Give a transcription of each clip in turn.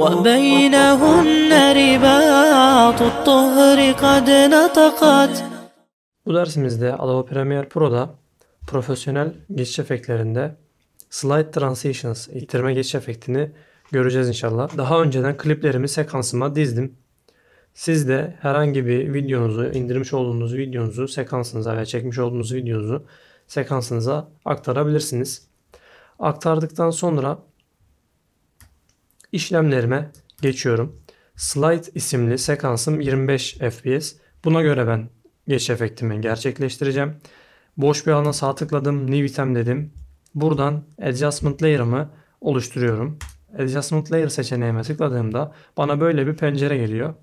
وَبَيْنَهُنَّ رِبَاطُ الطُّهْرِ قَدْ نَطَقَتْ Bu dersimizde Adobe Premiere Pro'da profesyonel geçiş efektlerinde Slide Transitions, ittirme geçiş efektini göreceğiz inşallah. Daha önceden kliplerimi sekansıma dizdim. Siz de herhangi bir videonuzu, indirmiş olduğunuz videonuzu, sekansınıza veya çekmiş olduğunuz videonuzu sekansınıza aktarabilirsiniz. Aktardıktan sonra İşlemlerime geçiyorum. Slide isimli sekansım 25 FPS. Buna göre ben geç efektimi gerçekleştireceğim. Boş bir alana sağ tıkladım. New item dedim. Buradan adjustment layer'ımı oluşturuyorum. Adjustment layer seçeneğime tıkladığımda bana böyle bir pencere geliyor.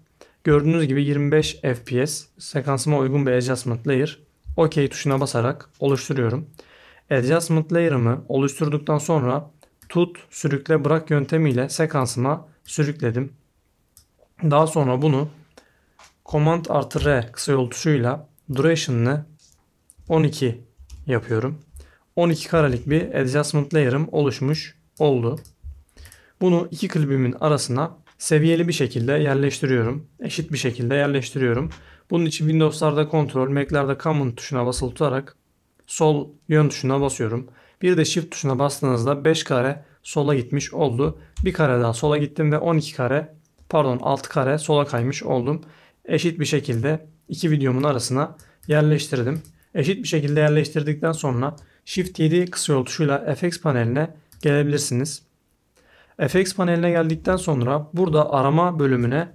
Gördüğünüz gibi 25 FPS sekansıma uygun bir adjustment layer. OK tuşuna basarak oluşturuyorum. Adjustment layer'ımı oluşturduktan sonra tut, sürükle, bırak yöntemiyle sekansıma sürükledim. Daha sonra bunu Command artı R kısayol tuşuyla duration'ını 12 yapıyorum. 12 karelik bir adjustment layer'ım oluşmuş oldu. Bunu iki klibimin arasına seviyeli bir şekilde yerleştiriyorum. Eşit bir şekilde yerleştiriyorum. Bunun için Windows'larda Ctrl, Mac'lerde Command tuşuna basılı tutarak sol yön tuşuna basıyorum. Bir de shift tuşuna bastığınızda 5 kare sola gitmiş oldu. Bir kare daha sola gittim ve 12 kare pardon 6 kare sola kaymış oldum. Eşit bir şekilde iki videomun arasına yerleştirdim. Eşit bir şekilde yerleştirdikten sonra Shift 7 kısa yol tuşuyla FX paneline gelebilirsiniz. FX paneline geldikten sonra burada arama bölümüne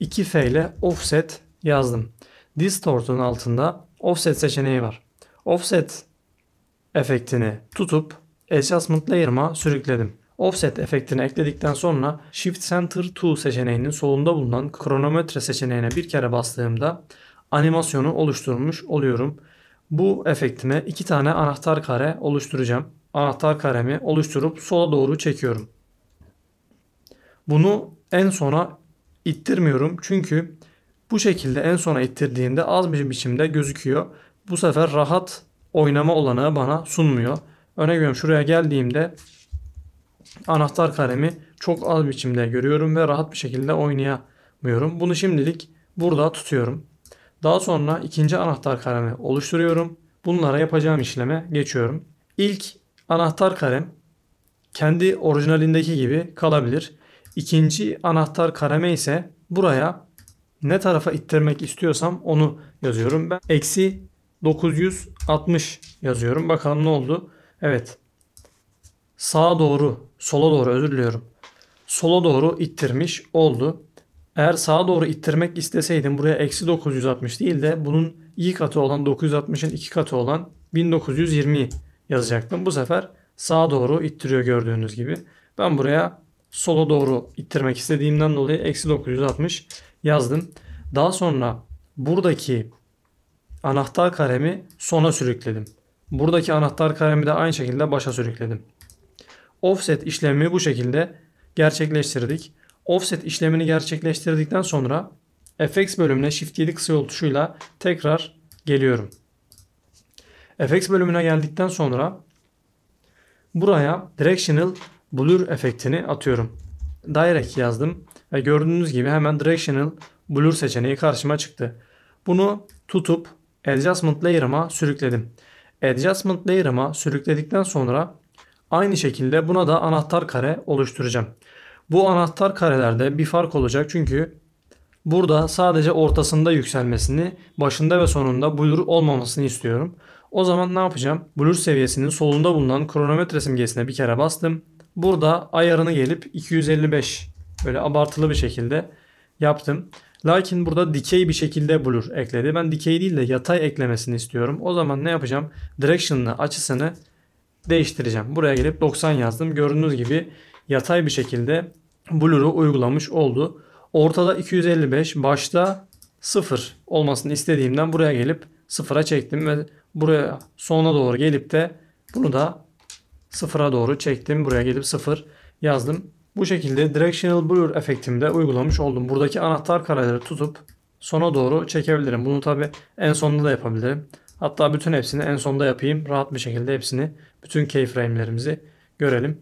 2F ile offset yazdım. Distort'un altında offset seçeneği var. Offset efektini tutup adjustment layer'ıma sürükledim. Offset efektini ekledikten sonra Shift Center To seçeneğinin solunda bulunan kronometre seçeneğine bir kere bastığımda animasyonu oluşturmuş oluyorum. Bu efektime iki tane anahtar kare oluşturacağım. Anahtar karemi oluşturup sola doğru çekiyorum. Bunu en sona ittirmiyorum çünkü bu şekilde en sona ittirdiğinde az bir biçimde gözüküyor. Bu sefer rahat oynama olanağı bana sunmuyor. Örnek veriyorum şuraya geldiğimde anahtar karemi çok az biçimde görüyorum ve rahat bir şekilde oynayamıyorum. Bunu şimdilik burada tutuyorum. Daha sonra ikinci anahtar karemi oluşturuyorum. Bunlara yapacağım işleme geçiyorum. İlk anahtar karem kendi orijinalindeki gibi kalabilir. İkinci anahtar kareme ise buraya ne tarafa ittirmek istiyorsam onu yazıyorum. Ben eksi 900 60 yazıyorum. Bakalım ne oldu? Evet. Sağa doğru, sola doğru özür diliyorum. Sola doğru ittirmiş oldu. Eğer sağa doğru ittirmek isteseydim buraya eksi 960 değil de bunun iki katı olan 960'ın iki katı olan 1920 yazacaktım. Bu sefer sağa doğru ittiriyor gördüğünüz gibi. Ben buraya sola doğru ittirmek istediğimden dolayı eksi 960 yazdım. Daha sonra buradaki anahtar karemi sona sürükledim. Buradaki anahtar karemi de aynı şekilde başa sürükledim. Offset işlemi bu şekilde gerçekleştirdik. Offset işlemini gerçekleştirdikten sonra FX bölümüne Shift 7 kısa yol tuşuyla tekrar geliyorum. FX bölümüne geldikten sonra buraya Directional Blur efektini atıyorum. Direct yazdım ve gördüğünüz gibi hemen Directional Blur seçeneği karşıma çıktı. Bunu tutup adjustment layer'ıma sürükledim. Adjustment layer'ıma sürükledikten sonra aynı şekilde buna da anahtar kare oluşturacağım. Bu anahtar karelerde bir fark olacak çünkü burada sadece ortasında yükselmesini, başında ve sonunda blur olmamasını istiyorum. O zaman ne yapacağım? Blur seviyesinin solunda bulunan kronometre simgesine bir kere bastım. Burada ayarını gelip 255 böyle abartılı bir şekilde yaptım. Lakin burada dikey bir şekilde blur ekledi. Ben dikey değil de yatay eklemesini istiyorum. O zaman ne yapacağım? Direction'ını açısını değiştireceğim. Buraya gelip 90 yazdım. Gördüğünüz gibi yatay bir şekilde blur'u uygulamış oldu. Ortada 255, başta 0 olmasını istediğimden buraya gelip 0'a çektim ve buraya sona doğru gelip de bunu da 0'a doğru çektim. Buraya gelip 0 yazdım. Bu şekilde Directional Blur efektimde uygulamış oldum. Buradaki anahtar kareleri tutup sona doğru çekebilirim. Bunu tabi en sonunda da yapabilirim. Hatta bütün hepsini en sonunda yapayım. Rahat bir şekilde hepsini, bütün keyframe'lerimizi görelim.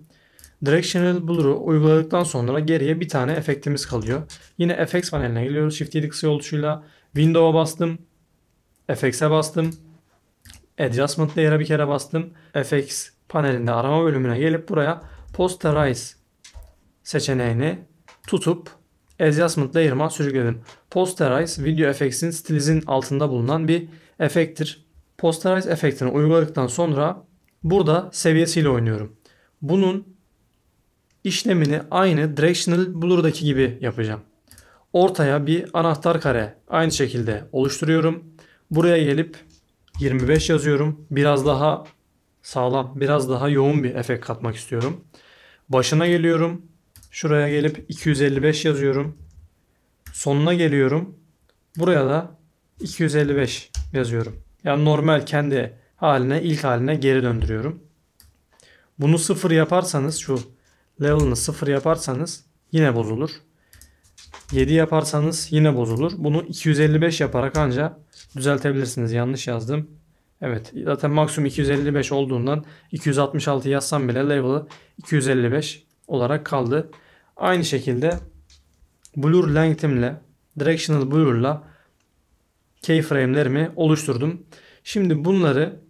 Directional Blur'u uyguladıktan sonra geriye bir tane efektimiz kalıyor. Yine Effects paneline geliyoruz. Shift 7 kısa yol tuşuyla Window'a bastım. Effects'e bastım. Adjustment Layer'a bir kere bastım. Effects panelinde arama bölümüne gelip buraya Posterize seçeneğini tutup Adjustment Layer'ıma sürükledim. Posterize Video Effects'in stilizin altında bulunan bir efektir. Posterize efektini uyguladıktan sonra burada seviyesiyle oynuyorum. Bunun işlemini aynı Directional Blur'daki gibi yapacağım. Ortaya bir anahtar kare aynı şekilde oluşturuyorum. Buraya gelip 25 yazıyorum. Biraz daha sağlam, biraz daha yoğun bir efekt katmak istiyorum. Başına geliyorum. Şuraya gelip 255 yazıyorum. Sonuna geliyorum. Buraya da 255 yazıyorum. Yani normal kendi haline ilk haline geri döndürüyorum. Bunu sıfır yaparsanız şu level'ını sıfır yaparsanız yine bozulur. 7 yaparsanız yine bozulur. Bunu 255 yaparak anca düzeltebilirsiniz. Yanlış yazdım. Evet zaten maksimum 255 olduğundan 266 yazsam bile level'ı 255 olarak kaldı. Aynı şekilde blur length'imle directional blur'la keyframe'lerimi oluşturdum. Şimdi bunları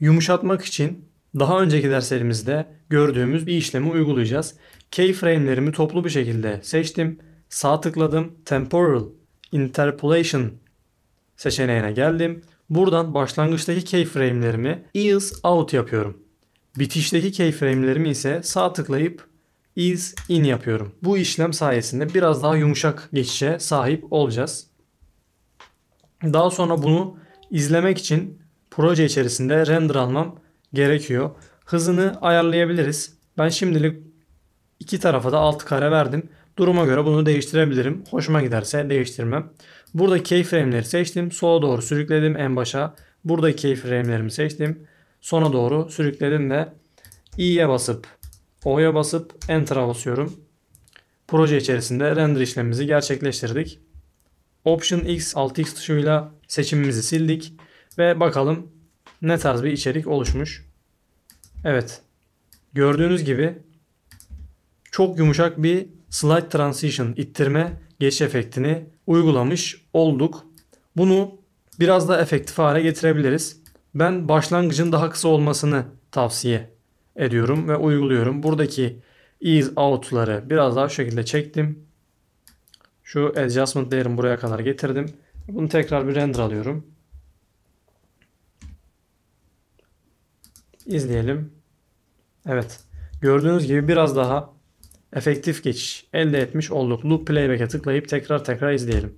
yumuşatmak için daha önceki derslerimizde gördüğümüz bir işlemi uygulayacağız. Keyframe'lerimi toplu bir şekilde seçtim. Sağ tıkladım. Temporal Interpolation seçeneğine geldim. Buradan başlangıçtaki keyframe'lerimi ease out yapıyorum. Bitişteki keyframe'lerimi ise sağ tıklayıp is in yapıyorum. Bu işlem sayesinde biraz daha yumuşak geçişe sahip olacağız. Daha sonra bunu izlemek için proje içerisinde render almam gerekiyor. Hızını ayarlayabiliriz. Ben şimdilik iki tarafa da 6 kare verdim. Duruma göre bunu değiştirebilirim. Hoşuma giderse değiştirmem. Buradaki keyframe'leri seçtim. Sola doğru sürükledim en başa. Buradaki keyframe'lerimi seçtim. Sona doğru sürükledim ve i'ye basıp O'ya basıp Enter'a basıyorum. Proje içerisinde render işlemimizi gerçekleştirdik. Option X, Alt X tuşuyla seçimimizi sildik. Ve bakalım ne tarz bir içerik oluşmuş. Evet. Gördüğünüz gibi çok yumuşak bir slide transition ittirme geç efektini uygulamış olduk. Bunu biraz da efektif hale getirebiliriz. Ben başlangıcın daha kısa olmasını tavsiye ediyorum ve uyguluyorum. Buradaki ease out'ları biraz daha şu şekilde çektim. Şu adjustment değerim buraya kadar getirdim. Bunu tekrar bir render alıyorum. İzleyelim. Evet. Gördüğünüz gibi biraz daha efektif geçiş elde etmiş olduk. Loop playback'e tıklayıp tekrar tekrar izleyelim.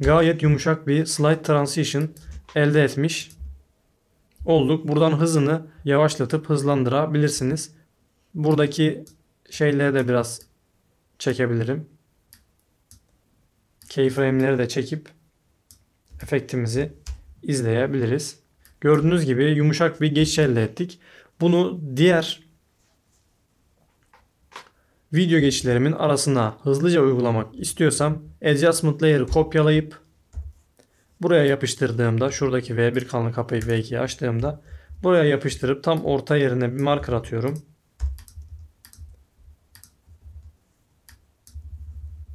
Gayet yumuşak bir slide transition elde etmiş olduk. Buradan hızını yavaşlatıp hızlandırabilirsiniz. Buradaki şeyleri de biraz çekebilirim. Keyframe'leri de çekip efektimizi izleyebiliriz. Gördüğünüz gibi yumuşak bir geçiş elde ettik. Bunu diğer video geçişlerimin arasına hızlıca uygulamak istiyorsam Adjustment Layer'ı kopyalayıp Buraya yapıştırdığımda şuradaki V1 kanlı kapayı V2'ye açtığımda buraya yapıştırıp tam orta yerine bir marker atıyorum.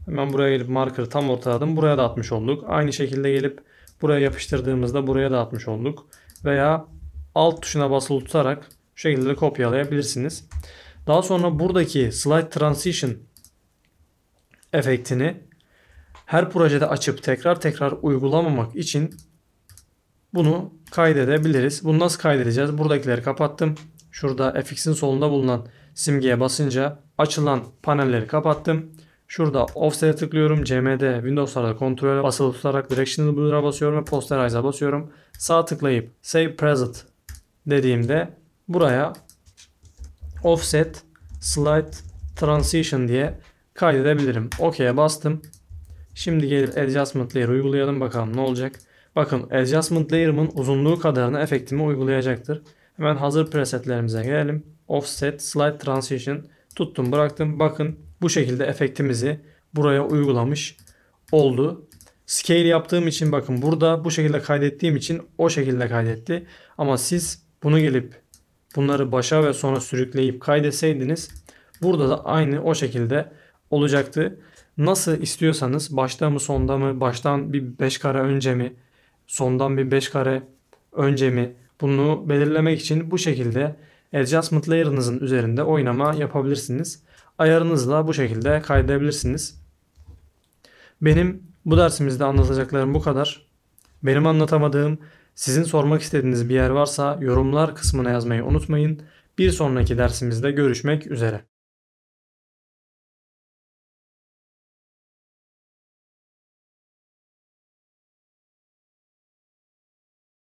Hemen buraya gelip marker tam ortaladım. Buraya da atmış olduk. Aynı şekilde gelip buraya yapıştırdığımızda buraya da atmış olduk. Veya alt tuşuna basılı tutarak şu şekilde kopyalayabilirsiniz. Daha sonra buradaki slide transition efektini her projede açıp tekrar tekrar uygulamamak için bunu kaydedebiliriz. Bunu nasıl kaydedeceğiz? Buradakileri kapattım. Şurada fx'in solunda bulunan simgeye basınca açılan panelleri kapattım. Şurada offset'e tıklıyorum. CMD Windows'larda kontrole basılı tutarak directional blur'a basıyorum ve posterize'a basıyorum. Sağ tıklayıp save present dediğimde buraya offset slide transition diye kaydedebilirim. OK'ye bastım. Şimdi gelip adjustment layer uygulayalım bakalım ne olacak. Bakın adjustment layer'ımın uzunluğu kadarını efektimi uygulayacaktır. Hemen hazır presetlerimize gelelim. Offset, slide transition tuttum bıraktım. Bakın bu şekilde efektimizi buraya uygulamış oldu. Scale yaptığım için bakın burada bu şekilde kaydettiğim için o şekilde kaydetti. Ama siz bunu gelip bunları başa ve sonra sürükleyip kaydetseydiniz burada da aynı o şekilde olacaktı. Nasıl istiyorsanız başta mı sonda mı baştan bir 5 kare önce mi sondan bir 5 kare önce mi bunu belirlemek için bu şekilde adjustment layer'ınızın üzerinde oynama yapabilirsiniz. Ayarınızla bu şekilde kaydedebilirsiniz. Benim bu dersimizde anlatacaklarım bu kadar. Benim anlatamadığım, sizin sormak istediğiniz bir yer varsa yorumlar kısmına yazmayı unutmayın. Bir sonraki dersimizde görüşmek üzere.